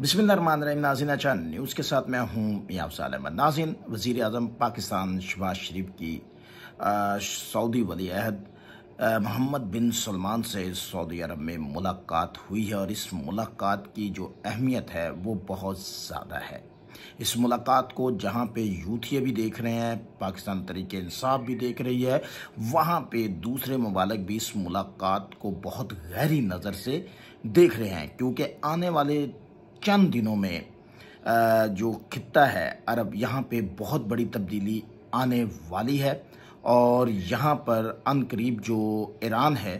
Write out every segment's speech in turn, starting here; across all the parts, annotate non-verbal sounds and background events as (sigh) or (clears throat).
बिस्मिल्लाम नाजिन अचान news के साथ मैं हूँ याबसाल अहमद नाजिन वज़ी अजम पाकिस्तान शबाज शरीफ की सऊदी वली अहद मोहम्मद बिन सलमान से सऊदी अरब में मुलाकात हुई है और इस मुलाकात की जो अहमियत है वो बहुत ज़्यादा है इस मुलाकात को जहाँ पे यूथिया भी देख रहे हैं पाकिस्तान तरीके इंसाफ भी देख रही है वहाँ पे दूसरे ममालक भी इस मुलाकात को बहुत गहरी नज़र से देख रहे हैं क्योंकि आने वाले चंद दिनों में जो खत्ता है अरब यहाँ पे बहुत बड़ी तब्दीली आने वाली है और यहाँ पर अनकरीब जो ईरान है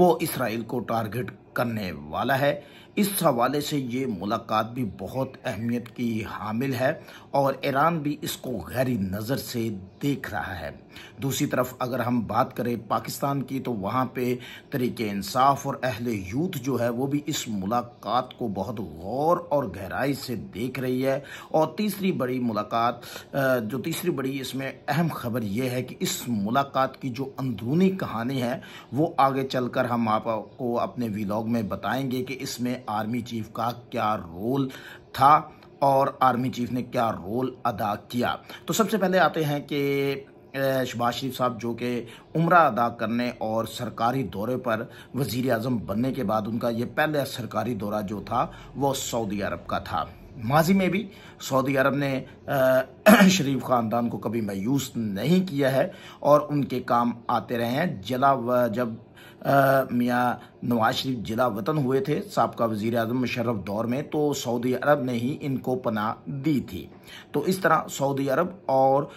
वो इसराइल को टारगेट करने वाला है इस हवाले से ये मुलाकात भी बहुत अहमियत की हामिल है और ईरान भी इसको गहरी नज़र से देख रहा है दूसरी तरफ अगर हम बात करें पाकिस्तान की तो वहाँ पे तरीके इंसाफ और अहल यूथ जो है वो भी इस मुलाकात को बहुत गौर और गहराई से देख रही है और तीसरी बड़ी मुलाकात जो तीसरी बड़ी इसमें अहम खबर यह है कि इस मुलाकात की जो अंदरूनी कहानी है वो आगे चलकर हम आपको अपने व्लॉग में बताएंगे कि इसमें आर्मी चीफ का क्या रोल था और आर्मी चीफ ने क्या रोल अदा किया तो सबसे पहले आते हैं कि शहबाज शरीफ साहब जो कि उम्र अदा करने और सरकारी दौरे पर वज़ी अजम बनने के बाद उनका यह पहला सरकारी दौरा जो था वह सऊदी अरब का था माजी में भी सऊदी अरब ने (clears throat) शरीफ ख़ानदान को कभी मायूस नहीं किया है और उनके काम आते रहे हैं जला जब मियाँ नवाज शरीफ जिला वतन हुए थे सबका वजीर अजम मशरफ दौर में तो सऊदी अरब ने ही इनको पनाह दी थी तो इस तरह सऊदी अरब और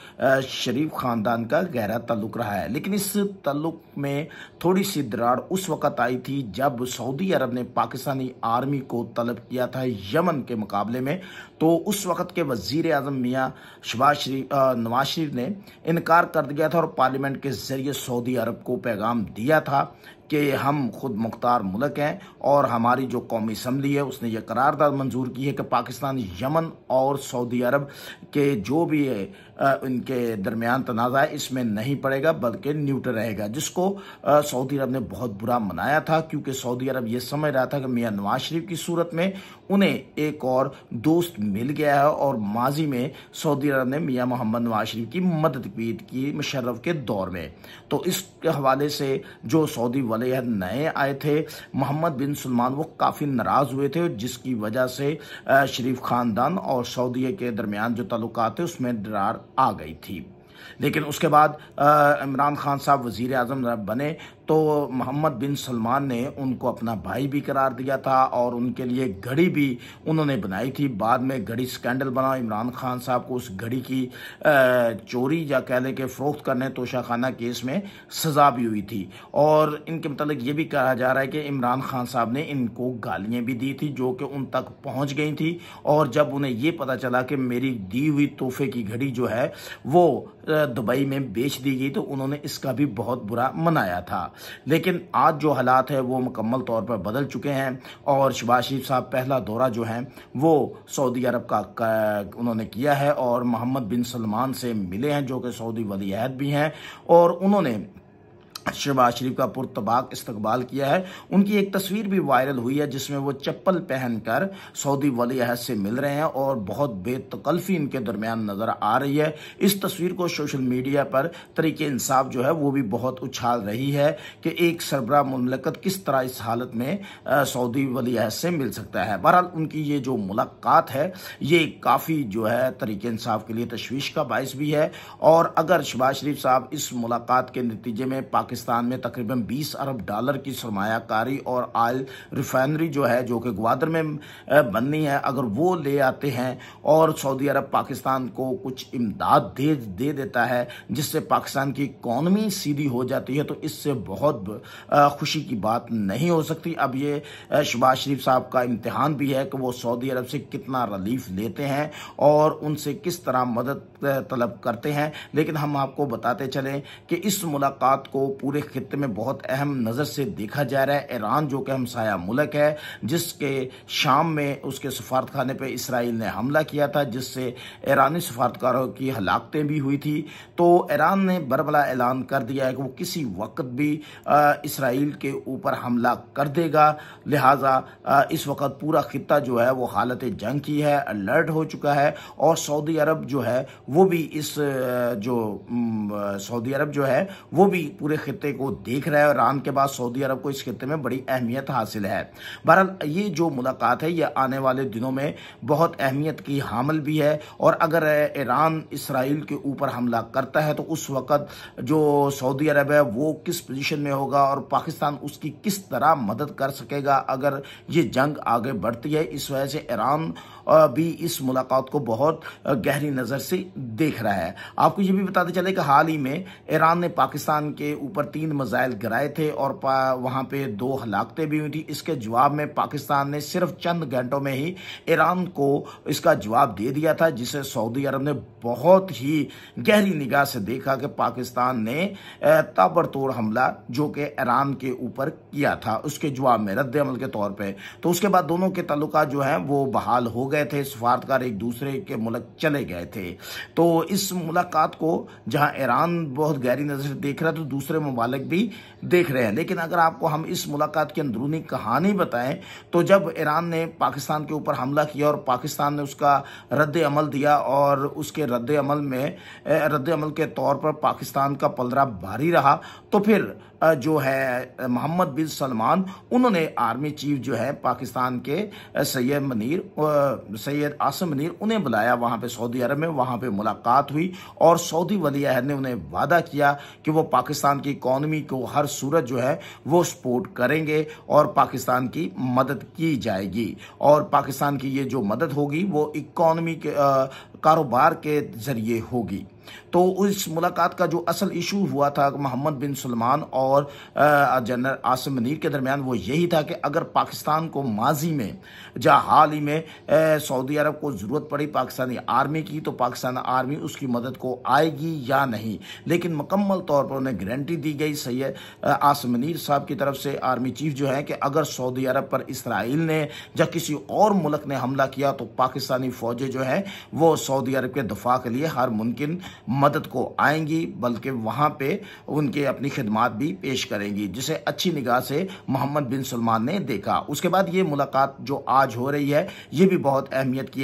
शरीफ ख़ानदान का गहरा तल्लुक रहा है लेकिन इस तल्लुक में थोड़ी सी दरार उस वक़्त आई थी जब सऊदी अरब ने पाकिस्तानी आर्मी को तलब किया था यमन के मुकाबले में तो उस वक़्त के वजीर अजम मियाँ शबाज शरीफ नवाज शरीफ ने इनकार कर दिया था और पार्लियामेंट के ज़रिए सऊदी अरब को पैगाम दिया था कि हम खुद मुख्तार मुल्क हैं और हमारी जो कौमी असम्बली है उसने यह करारदाद मंजूर की है कि पाकिस्तान यमन और सऊदी अरब के जो भी है उनके दरमियान तनाज़ा इसमें नहीं पड़ेगा बल्कि न्यूट्रल रहेगा जिसको सऊदी अरब ने बहुत बुरा मनाया था क्योंकि सऊदी अरब ये समझ रहा था कि मियाँ नवाज शरीफ की सूरत में उन्हें एक और दोस्त मिल गया है और माजी में सऊदी अरब ने मियाँ मोहम्मद नवाज शरीफ की मदद की की मुशर्रफ के दौर में तो इस हवाले से जो सऊदी वलीहद नए आए थे मोहम्मद बिन सलमान वो काफ़ी नाराज़ हुए थे जिसकी वजह से शरीफ ख़ानदान और सऊदी के दरमियान जो ताल्लुक थे उसमें डरार आ गई थी लेकिन उसके बाद इमरान खान साहब वज़ी अजम बने तो मोहम्मद बिन सलमान ने उनको अपना भाई भी करार दिया था और उनके लिए घड़ी भी उन्होंने बनाई थी बाद में घड़ी स्कैंडल बना इमरान खान साहब को उस घड़ी की चोरी या कह लें कि फ़रोख्त करने तोशाखाना केस में सज़ा भी हुई थी और इनके मतलब ये भी कहा जा रहा है कि इमरान खान साहब ने इनको गालियाँ भी दी थी जो कि उन तक पहुँच गई थी और जब उन्हें ये पता चला कि मेरी दी हुई तोहफे की घड़ी जो है वो दुबई में बेच दी गई तो उन्होंने इसका भी बहुत बुरा मनाया था लेकिन आज जो हालात है वो मुकम्मल तौर पर बदल चुके हैं और शबाज शरीफ साहब पहला दौरा जो है वो सऊदी अरब का, का उन्होंने किया है और मोहम्मद बिन सलमान से मिले हैं जो कि सऊदी वली भी हैं और उन्होंने शहबाज शरीफ का पुरतबाक इस्तबाल किया है उनकी एक तस्वीर भी वायरल हुई है जिसमें वो चप्पल पहनकर सऊदी वली अहद से मिल रहे हैं और बहुत बेतकल्फी इनके दरमियान नज़र आ रही है इस तस्वीर को सोशल मीडिया पर तरीके इंसाफ जो है वो भी बहुत उछाल रही है कि एक सरबरा ममलकत किस तरह इस हालत में सऊदी वली अहद से मिल सकता है बहरहाल उनकी ये जो मुलाकात है ये काफ़ी जो है तरीके इंसाफ के लिए तशवीश का बायस भी है और अगर शहबाज शरीफ साहब इस मुलाकात के नतीजे में पाकिस्तान पाकिस्तान में तकरीबन 20 अरब डॉलर की सरमाकारी और आयल रिफाइनरी जो है जो कि ग्वादर में बननी है अगर वो ले आते हैं और सऊदी अरब पाकिस्तान को कुछ इमदाद दे दे देता है जिससे पाकिस्तान की इकॉनमी सीधी हो जाती है तो इससे बहुत खुशी की बात नहीं हो सकती अब ये शबाज शरीफ साहब का इम्तहान भी है कि वो सऊदी अरब से कितना रिलीफ लेते हैं और उनसे किस तरह मदद तलब करते हैं लेकिन हम आपको बताते चलें कि इस मुलाकात को पूरे खत्े में बहुत अहम नज़र से देखा जा रहा है ईरान जो कि हमसाया मुल्क है जिसके शाम में उसके सफारत खाने पर इसराइल ने हमला किया था जिससे ईरानी सफारतकारों की हलाकतें भी हुई थी तो ईरान ने बरबला ऐलान कर दिया है कि वो किसी वक्त भी इसराइल के ऊपर हमला कर देगा लिहाजा इस वक्त पूरा खत्ता जो है वो हालत जंग की है अलर्ट हो चुका है और सऊदी अरब जो है वो भी इस जो सऊदी अरब जो है वो भी पूरे खत्े को देख रहा है और ईरान के बाद सऊदी अरब को इस खत्े में बड़ी अहमियत हासिल है बहरहाल ये जो मुलाकात है ये आने वाले दिनों में बहुत अहमियत की हामल भी है और अगर ईरान इसराइल के ऊपर हमला करता है तो उस वक़्त जो सऊदी अरब है वो किस पोजीशन में होगा और पाकिस्तान उसकी किस तरह मदद कर सकेगा अगर ये जंग आगे बढ़ती है इस वजह से ईरान भी इस मुलाकात को बहुत गहरी नज़र से देख रहा है आपको ये भी बताते चले कि हाल ही में ईरान ने पाकिस्तान के ऊपर तीन मिज़ाइल गिराए थे और वहाँ पे दो हलाकते भी हुई थी इसके जवाब में पाकिस्तान ने सिर्फ चंद घंटों में ही ईरान को इसका जवाब दे दिया था जिसे सऊदी अरब ने बहुत ही गहरी निगाह से देखा कि पाकिस्तान ने ताबड़तोड़ हमला जो कि ईरान के ऊपर किया था उसके जवाब में रद्द अमल के तौर पर तो उसके बाद दोनों के तल्लक जो हैं वो बहाल हो गए गए थे सफारतकार एक दूसरे के मुल्क चले गए थे तो इस मुलाकात को जहाँ ईरान बहुत गहरी नज़र से देख रहा है तो दूसरे ममालिक भी देख रहे हैं लेकिन अगर आपको हम इस मुलाकात की अंदरूनी कहानी बताएं तो जब ईरान ने पाकिस्तान के ऊपर हमला किया और पाकिस्तान ने उसका रद्द अमल दिया और उसके रद्द अमल में रद्द अमल के तौर पर पाकिस्तान का पलरा भारी रहा तो फिर जो है मोहम्मद बिन सलमान उन्होंने आर्मी चीफ जो है पाकिस्तान के सैयद मनीर सैयद आसम मनीर उन्हें बुलाया वहाँ पर सऊदी अरब में वहाँ पर मुलाकात हुई और सऊदी वली अहद ने उन्हें वादा किया कि वो पाकिस्तान की इकॉनमी को हर सूरत जो है वो सपोर्ट करेंगे और पाकिस्तान की मदद की जाएगी और पाकिस्तान की ये जो मदद होगी वो इकॉनमी के कारोबार के जरिए होगी तो उस मुलाकात का जो असल इशू हुआ था मोहम्मद बिन सलमान और जनरल आसिम मनीर के दरमियान वो यही था कि अगर पाकिस्तान को माजी में या हाल ही में सऊदी अरब को ज़रूरत पड़ी पाकिस्तानी आर्मी की तो पाकिस्तान आर्मी उसकी मदद को आएगी या नहीं लेकिन मुकम्मल तौर पर उन्हें गारंटी दी गई सैद आसिम मनीर साहब की तरफ से आर्मी चीफ जो है कि अगर सऊदी अरब पर इसराइल ने या किसी और मुल्क ने हमला किया तो पाकिस्तानी फौजें जो हैं वो सऊदी अरब के दफा के लिए हर मुमकिन मदद को आएंगी बल्कि वहाँ पे उनके अपनी खिदमत भी पेश करेंगी जिसे अच्छी निगाह से मोहम्मद बिन सलमान ने देखा उसके बाद ये मुलाकात जो आज हो रही है ये भी बहुत अहमियत की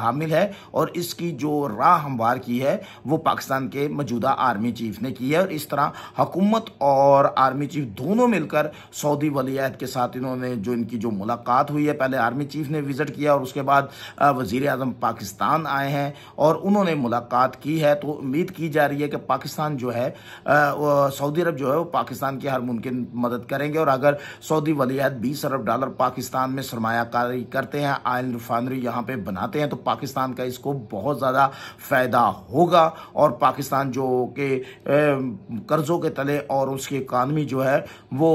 हामिल है और इसकी जो राह हमवार की है वो पाकिस्तान के मौजूदा आर्मी चीफ ने की है और इस तरह हुकूमत और आर्मी चीफ दोनों मिलकर सऊदी वलीहद के साथ इन्होंने जो इनकी जो मुलाकात हुई है पहले आर्मी चीफ ने विज़िट किया और उसके बाद वज़ी अजम पाकिस्तान आए हैं और उन्होंने मुलाकात की है तो उम्मीद की जा रही है कि पाकिस्तान जो है सऊदी अरब जो है वो पाकिस्तान की हर मुमकिन मदद करेंगे और अगर सऊदी वलियात बीस अरब डॉलर पाकिस्तान में सरमाकारी करते हैं आयल रिफाइनरी यहाँ पर बनाते हैं तो पाकिस्तान का इसको बहुत ज़्यादा फ़ायदा होगा और पाकिस्तान जो के कर्ज़ों के तले और उसकी इकानमी जो है वो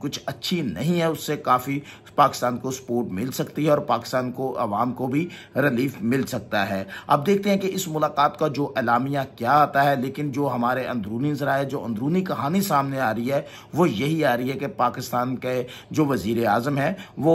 कुछ अच्छी नहीं है उससे काफ़ी पाकिस्तान को सपोर्ट मिल सकती है और पाकिस्तान को आवाम को भी रिलीफ मिल सकता है अब देखते हैं कि इस मुलाकात का जो अलामिया क्या आता है लेकिन जो हमारे अंदरूनी ज़रा जो अंदरूनी कहानी सामने आ रही है वो यही आ रही है कि पाकिस्तान के जो वजीर अजम हैं वो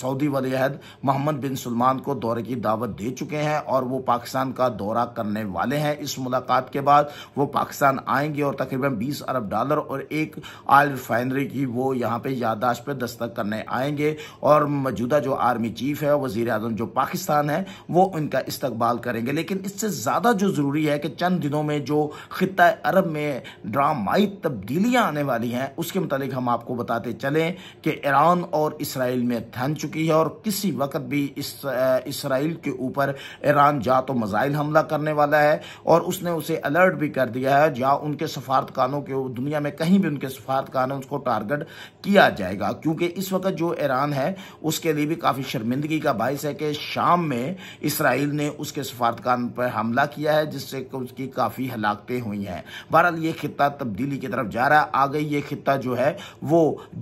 सऊदी वलीहद मोहम्मद बिन सलमान को दौरे की दावत दे चुके हैं और वो पाकिस्तान का दौरा करने वाले हैं इस मुलाकात के बाद वो पाकिस्तान आएंगे और तकरीबन बीस अरब डॉलर और एक लाल रिफाइनरी की वो यहाँ पे याददाश्त पर दस्तक करने आएंगे और मौजूदा जो आर्मी चीफ है वजीर अजम जो पाकिस्तान है वो उनका इस्तकबाल करेंगे लेकिन इससे ज़्यादा जो ज़रूरी है कि चंद दिनों में जो ख़त्े अरब में ड्रामाई तब्दीलियाँ आने वाली हैं उसके मतलब हम आपको बताते चलें कि ईरान और इसराइल में थन चुकी है और किसी वक्त भी इसराइल के ऊपर ईरान जा तो मज़ाइल हमला करने वाला है और उसने उसे अलर्ट भी कर दिया है या उनके सफारतकानों के दुनिया में कहीं भी उनके सफारत अफगान है उसको टारगेट किया जाएगा क्योंकि इस वक्त जो ईरान है उसके लिए भी काफ़ी शर्मिंदगी का बायस है कि शाम में इसराइल ने उसके सफारतकान पर हमला किया है जिससे उसकी काफ़ी हलाकतें हुई हैं बहरहाल ये खिता तब्दीली की तरफ जा रहा है आ गई ये खिता जो है वो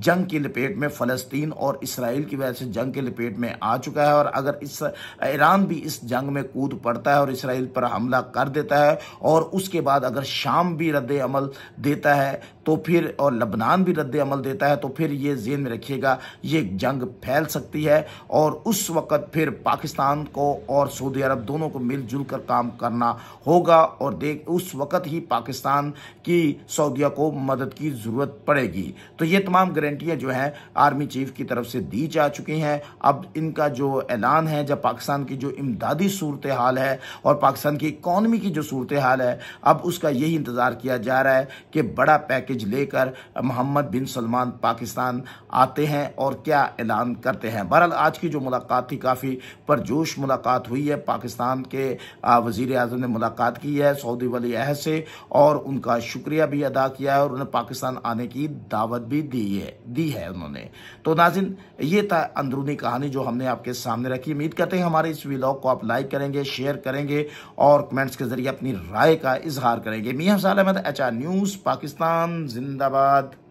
जंग की लपेट में फ़लस्तीन और इसराइल की वजह से जंग की लपेट में आ चुका है और अगर इस ईरान भी इस जंग में कूद पड़ता है और इसराइल पर हमला कर देता है और उसके बाद अगर शाम भी रद्द अमल देता है तो फिर और लबनान भी रद्द अमल देता है तो फिर ये जेन में रखिएगा ये जंग फैल सकती है और उस वक्त फिर पाकिस्तान को और सऊदी अरब दोनों को मिलजुल कर काम करना होगा और देख उस वक्त ही पाकिस्तान की सऊदीया को मदद की ज़रूरत पड़ेगी तो ये तमाम गारंटियाँ जो हैं आर्मी चीफ की तरफ से दी जा चुकी हैं अब इनका जो ऐलान है जब पाकिस्तान की जो इमदादी सूरत हाल है और पाकिस्तान की इकॉनमी की जो सूरत हाल है अब उसका यही इंतज़ार किया जा रहा है कि बड़ा पैकेज पैकेज लेकर मोहम्मद बिन सलमान पाकिस्तान आते हैं और क्या ऐलान करते हैं बहरहाल आज की जो मुलाकात थी काफ़ी परजोश मुलाकात हुई है पाकिस्तान के वजीर अजम ने मुलाकात की है सऊदी वली अहद से और उनका शुक्रिया भी अदा किया है और उन्हें पाकिस्तान आने की दावत भी दी है दी है उन्होंने तो नाजिन ये था अंदरूनी कहानी जो हमने आपके सामने रखी उम्मीद करते हैं हमारे इस व्लॉग को आप लाइक करेंगे शेयर करेंगे और कमेंट्स के जरिए अपनी राय का इजहार करेंगे मियाँ साल Ahmad H R news Pakistan जिंदाबाद